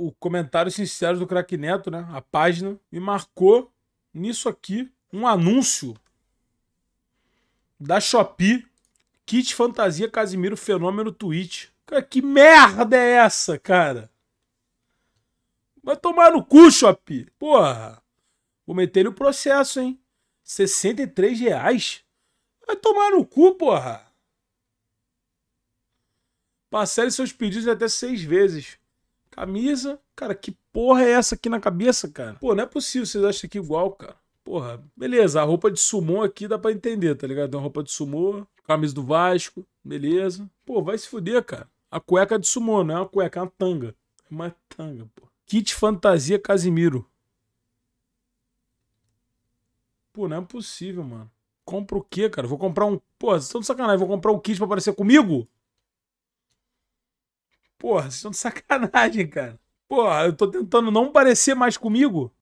o comentário sincero do Crack Neto, né? A página me marcou nisso aqui um anúncio da Shopee Kit Fantasia Casimiro Fenômeno Twitch. Cara, que merda é essa, cara? Vai tomar no cu, Shopee. Porra. Vou meter ele o processo, hein? 63 reais? Vai tomar no cu, porra. Parcele seus pedidos até seis vezes camisa. Cara, que porra é essa aqui na cabeça, cara? Pô, não é possível vocês acham aqui igual, cara. Porra, beleza, a roupa de sumô aqui dá pra entender, tá ligado? Uma roupa de sumô, camisa do Vasco, beleza. Pô, vai se fuder, cara. A cueca de sumô, não é uma cueca, é uma tanga. É uma tanga, pô. Kit Fantasia Casimiro. Pô, não é possível, mano. Compra o quê, cara? Vou comprar um. Pô, vocês estão de sacanagem. Vou comprar um kit pra aparecer comigo? Porra, vocês estão de sacanagem, cara. Porra, eu tô tentando não parecer mais comigo